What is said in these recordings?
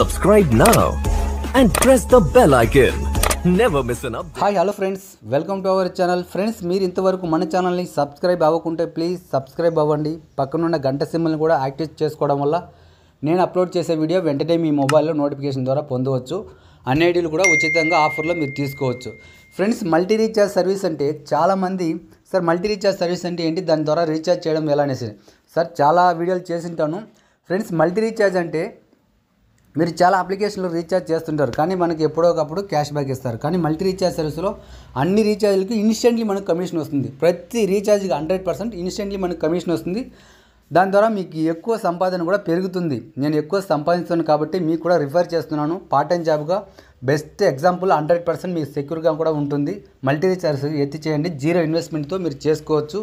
Subscribe now and press the bell icon. Never miss an update. Hi hello friends welcome to our channel friends మీరు ఇంతవరకు మన ఛానల్ని subscribe అవ్వకుంటే please subscribe అవ్వండి పక్కనున్న గంట సింబల్ని కూడా యాక్టివేట్ చేసుకోవడం వల్ల నేను అప్లోడ్ చేసే వీడియో వెంటనే మీ మొబైల్లో నోటిఫికేషన్ ద్వారా పొందవచ్చు అన్ఐడీలు కూడా ఉచితంగా ఆఫర్లో మీరు తీసుకోవచ్చు ఫ్రెండ్స్ మల్టీ రీఛార్జ్ సర్వీస్ అంటే చాలామంది సార్ మల్టీ రీఛార్జ్ సర్వీస్ అంటే ఏంటి దాని ద్వారా రీఛార్జ్ చేయడం ఎలా అనేసి సార్ చాలా వీడియోలు చేసింటాను ఫ్రెండ్స్ మల్టీ రీఛార్జ్ అంటే మీరు చాలా అప్లికేషన్లు రీఛార్జ్ చేస్తుంటారు కానీ మనకి ఎప్పుడో ఒకప్పుడు క్యాష్ బ్యాక్ ఇస్తారు కానీ మల్టీ రీఛార్జ్ సర్వీస్లో అన్ని రీఛార్జ్లకి ఇన్స్టెంట్లీ మనకు కమిషన్ వస్తుంది ప్రతి రీఛార్జ్కి హండ్రెడ్ పర్సెంట్ ఇన్స్టెంట్లీ మనకు కమిషన్ వస్తుంది దాని ద్వారా మీకు ఎక్కువ సంపాదన కూడా పెరుగుతుంది నేను ఎక్కువ సంపాదిస్తున్నాను కాబట్టి మీకు కూడా రిఫర్ చేస్తున్నాను పార్ట్ టైం జాబ్గా బెస్ట్ ఎగ్జాంపుల్ హండ్రెడ్ పర్సెంట్ మీకు సెక్యూర్గా కూడా ఉంటుంది మల్టీ రీఛార్జ్ ఎత్తి చేయండి జీరో ఇన్వెస్ట్మెంట్తో మీరు చేసుకోవచ్చు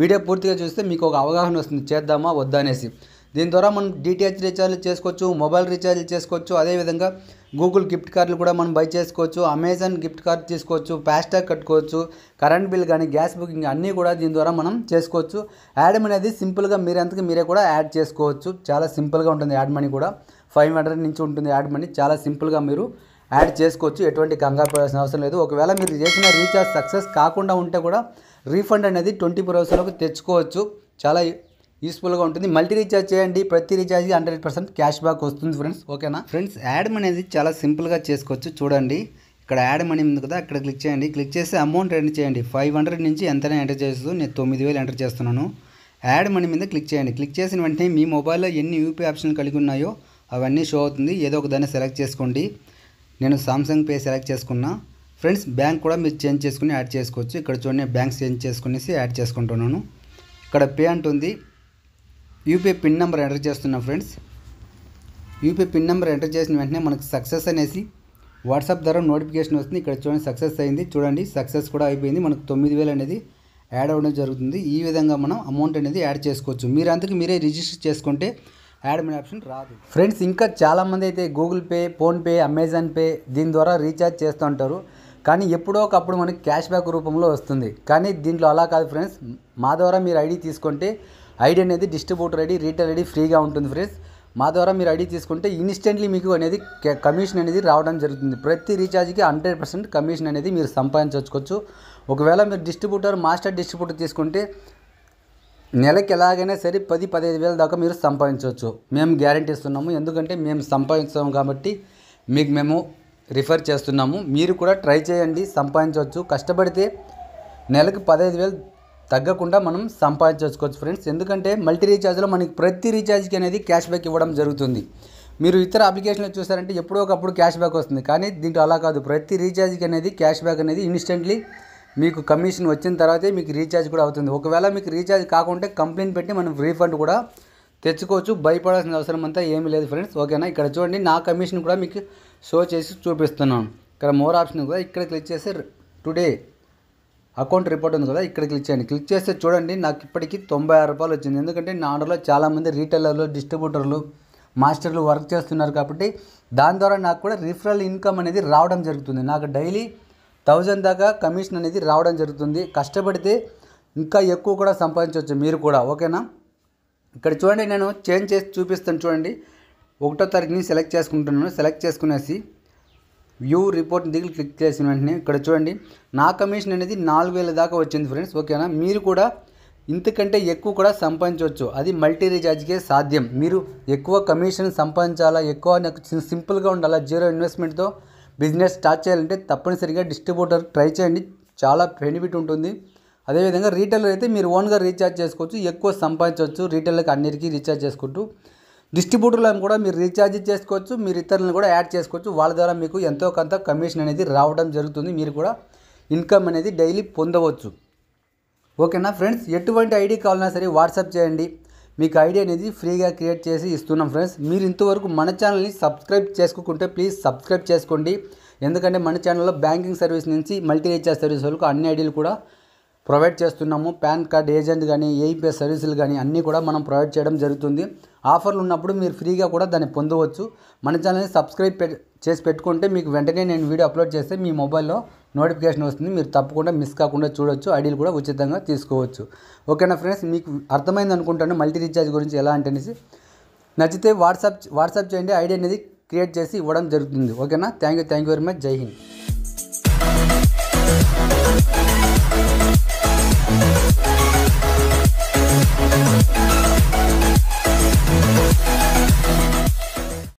వీడియో పూర్తిగా చూస్తే మీకు ఒక అవగాహన వస్తుంది చేద్దామా వద్దా అనేసి దీని ద్వారా మనం డిటిహెచ్ రీఛార్జ్లు చేసుకోవచ్చు మొబైల్ రీఛార్జ్లు చేసుకోవచ్చు అదేవిధంగా గూగుల్ గిఫ్ట్ కార్డులు కూడా మనం బై చేసుకోవచ్చు అమెజాన్ గిఫ్ట్ కార్డు తీసుకోవచ్చు ఫాస్టాగ్ కట్టుకోవచ్చు కరెంట్ బిల్ కానీ గ్యాస్ బుకింగ్ అన్నీ కూడా దీని ద్వారా మనం చేసుకోవచ్చు యాడ్ మనీ అనేది సింపుల్గా ఎంతకు మీరే కూడా యాడ్ చేసుకోవచ్చు చాలా సింపుల్గా ఉంటుంది యాడ్ మనీ కూడా ఫైవ్ హండ్రెడ్ నుంచి ఉంటుంది యాడ్ మనీ చాలా సింపుల్గా మీరు యాడ్ చేసుకోవచ్చు ఎటువంటి కంగారు పడాల్సిన అవసరం లేదు ఒకవేళ మీరు చేసిన రీఛార్జ్ సక్సెస్ కాకుండా ఉంటే కూడా రీఫండ్ అనేది ట్వంటీ ఫోర్ అవర్స్లోకి తెచ్చుకోవచ్చు చాలా యూస్ఫుల్గా ఉంటుంది మల్టీ రీఛార్జ్ చేయండి ప్రతి రీఛార్జ్కి హండ్రెడ్ పర్సెంట్ క్యాష్ బ్యాక్ వస్తుంది ఫ్రెండ్స్ ఓకేనా ఫ్రెండ్స్ యాడ్ అనేది చాలా సింపుల్గా చేసుకోవచ్చు చూడండి ఇక్కడ యాడ్ మనీ ఉంది కదా అక్కడ క్లిక్ చేయండి క్లిక్ చేసి అమౌంట్ ఎంటర్ చేయండి ఫైవ్ హండ్రెడ్ నుంచి ఎంతైనా ఎంటర్ చేస్తూ నేను తొమ్మిది వేలు ఎంటర్ చేస్తున్నాను యాడ్ మనీ మీద క్లిక్ చేయండి క్లిక్ చేసిన వెంటనే మీ మొబైల్లో ఎన్ని యూపీఐ ఆప్షన్లు కలిగి ఉన్నాయో అవన్నీ షో అవుతుంది ఏదో ఒక దాన్ని సెలెక్ట్ చేసుకోండి నేను సామ్సంగ్ పే సెలెక్ట్ చేసుకున్నా ఫ్రెండ్స్ బ్యాంక్ కూడా మీరు చేంజ్ చేసుకుని యాడ్ చేసుకోవచ్చు ఇక్కడ చూడండి బ్యాంక్ చేంజ్ చేసుకునేసి యాడ్ చేసుకుంటున్నాను ఇక్కడ పే అంటుంది యూపీఐ పిన్ నెంబర్ ఎంటర్ చేస్తున్నాం friends UPI pin number enter చేసిన వెంటనే మనకు సక్సెస్ అనేసి వాట్సాప్ ద్వారా నోటిఫికేషన్ వస్తుంది ఇక్కడ చూడండి సక్సెస్ అయింది చూడండి సక్సెస్ కూడా అయిపోయింది మనకు తొమ్మిది వేలు అనేది యాడ్ అవ్వడం జరుగుతుంది ఈ విధంగా మనం అమౌంట్ అనేది యాడ్ చేసుకోవచ్చు మీరు అందుకు మీరే రిజిస్టర్ చేసుకుంటే యాడ్ మన ఆప్షన్ రాదు ఫ్రెండ్స్ ఇంకా చాలామంది అయితే Google pay PhonePe Amazon pay దీని ద్వారా రీఛార్జ్ చేస్తూ ఉంటారు కానీ ఎప్పుడో ఒకప్పుడు మనకి క్యాష్ బ్యాక్ రూపంలో వస్తుంది కానీ దీంట్లో అలా కాదు ఫ్రెండ్స్ మా ద్వారా మీరు ఐడి తీసుకుంటే ఐడి అనేది డిస్ట్రిబ్యూటర్ ఐడి రీటైల్ ఐడి ఫ్రీగా ఉంటుంది ఫ్రెండ్స్ మా ద్వారా మీరు ఐడి తీసుకుంటే ఇన్స్టెంట్లీ మీకు అనేది కమిషన్ అనేది రావడం జరుగుతుంది ప్రతి రీఛార్జ్కి హండ్రెడ్ పర్సెంట్ కమిషన్ అనేది మీరు సంపాదించవచ్చుకోవచ్చు ఒకవేళ మీరు డిస్ట్రిబ్యూటర్ మాస్టర్ డిస్ట్రిబ్యూటర్ తీసుకుంటే నెలకి ఎలాగైనా సరే పది పదిహేను వేల దాకా మీరు సంపాదించవచ్చు మేము గ్యారంటీ ఇస్తున్నాము ఎందుకంటే మేము సంపాదించాము కాబట్టి మీకు మేము రిఫర్ చేస్తున్నాము మీరు కూడా ట్రై చేయండి సంపాదించవచ్చు కష్టపడితే నెలకు పదహైదు వేలు తగ్గకుండా మనం సంపాదించుకోవచ్చు ఫ్రెండ్స్ ఎందుకంటే మల్టీ రీఛార్జ్లో మనకి ప్రతి రీఛార్జ్కి అనేది క్యాష్ బ్యాక్ ఇవ్వడం జరుగుతుంది మీరు ఇతర అప్లికేషన్లు చూసారంటే ఎప్పుడో ఒకప్పుడు క్యాష్ బ్యాక్ వస్తుంది కానీ దీంట్లో అలా కాదు ప్రతి రీఛార్జ్కి అనేది క్యాష్ బ్యాక్ అనేది ఇన్స్టెంట్లీ మీకు కమిషన్ వచ్చిన తర్వాతే మీకు రీఛార్జ్ కూడా అవుతుంది ఒకవేళ మీకు రీఛార్జ్ కాకుంటే కంప్లైంట్ పెట్టి మనం రీఫండ్ కూడా తెచ్చుకోవచ్చు భయపడాల్సిన అవసరం అంతా ఏమీ లేదు ఫ్రెండ్స్ ఓకేనా ఇక్కడ చూడండి నా కమిషన్ కూడా మీకు షో చేసి చూపిస్తున్నాను ఇక్కడ మోర్ ఆప్షన్ కూడా ఇక్కడ క్లిక్ చేస్తే టుడే అకౌంట్ రిపోర్ట్ ఉంది కదా ఇక్కడ క్లిక్ చేయండి క్లిక్ చేస్తే చూడండి నాకు ఇప్పటికీ తొంభై ఆరు రూపాయలు వచ్చింది ఎందుకంటే నా ఆర్డర్లో చాలామంది రీటైలర్లు డిస్ట్రిబ్యూటర్లు మాస్టర్లు వర్క్ చేస్తున్నారు కాబట్టి దాని ద్వారా నాకు కూడా రిఫరల్ ఇన్కమ్ అనేది రావడం జరుగుతుంది నాకు డైలీ థౌజండ్ దాకా కమిషన్ అనేది రావడం జరుగుతుంది కష్టపడితే ఇంకా ఎక్కువ కూడా సంపాదించవచ్చు మీరు కూడా ఓకేనా ఇక్కడ చూడండి నేను చేంజ్ చేసి చూపిస్తాను చూడండి ఒకటో తారీఖుని సెలెక్ట్ చేసుకుంటున్నాను సెలెక్ట్ చేసుకునేసి వ్యూ రిపోర్ట్ దిగి క్లిక్ చేసిన వెంటనే ఇక్కడ చూడండి నా కమిషన్ అనేది నాలుగు వేల దాకా వచ్చింది ఫ్రెండ్స్ ఓకేనా మీరు కూడా ఇంతకంటే ఎక్కువ కూడా సంపాదించవచ్చు అది మల్టీ రీఛార్జ్కే సాధ్యం మీరు ఎక్కువ కమిషన్ సంపాదించాలా ఎక్కువ నాకు సింపుల్గా ఉండాలా జీరో ఇన్వెస్ట్మెంట్తో బిజినెస్ స్టార్ట్ చేయాలంటే తప్పనిసరిగా డిస్ట్రిబ్యూటర్ ట్రై చేయండి చాలా బెనిఫిట్ ఉంటుంది అదేవిధంగా రీటైలర్ అయితే మీరు ఓన్గా రీఛార్జ్ చేసుకోవచ్చు ఎక్కువ సంపాదించవచ్చు రీటైలర్కి అన్నిటికీ రీఛార్జ్ చేసుకుంటూ డిస్ట్రిబ్యూటర్లను కూడా మీరు రీఛార్జ్ చేసుకోవచ్చు మీరు ఇతరులను కూడా యాడ్ చేసుకోవచ్చు వాళ్ళ ద్వారా మీకు ఎంతో కొంత కమిషన్ అనేది రావడం జరుగుతుంది మీరు కూడా ఇన్కమ్ అనేది డైలీ పొందవచ్చు ఓకేనా ఫ్రెండ్స్ ఎటువంటి ఐడి కావాలన్నా సరే వాట్సాప్ చేయండి మీకు ఐడి అనేది ఫ్రీగా క్రియేట్ చేసి ఇస్తున్నాం ఫ్రెండ్స్ మీరు ఇంతవరకు మన ఛానల్ని సబ్స్క్రైబ్ చేసుకుంటే ప్లీజ్ సబ్స్క్రైబ్ చేసుకోండి ఎందుకంటే మన ఛానల్లో బ్యాంకింగ్ సర్వీస్ నుంచి మల్టీ రీఛార్జ్ సర్వీస్ వరకు అన్ని ఐడీలు కూడా ప్రొవైడ్ చేస్తున్నాము పాన్ కార్డ్ ఏజెంట్ కానీ ఏఈపీఎస్ సర్వీసులు కానీ అన్నీ కూడా మనం ప్రొవైడ్ చేయడం జరుగుతుంది ఆఫర్లు ఉన్నప్పుడు మీరు ఫ్రీగా కూడా దాన్ని పొందవచ్చు మన ఛానల్ని సబ్స్క్రైబ్ చేసి పెట్టుకుంటే మీకు వెంటనే నేను వీడియో అప్లోడ్ చేస్తే మీ మొబైల్లో నోటిఫికేషన్ వస్తుంది మీరు తప్పకుండా మిస్ కాకుండా చూడొచ్చు ఐడీలు కూడా ఉచితంగా తీసుకోవచ్చు ఓకేనా ఫ్రెండ్స్ మీకు అర్థమైంది అనుకుంటాను మల్టీ రీఛార్జ్ గురించి ఎలా అనేసి నచ్చితే వాట్సాప్ వాట్సాప్ చేయండి ఐడి అనేది క్రియేట్ చేసి ఇవ్వడం జరుగుతుంది ఓకేనా thank you thank you very much జై హింద్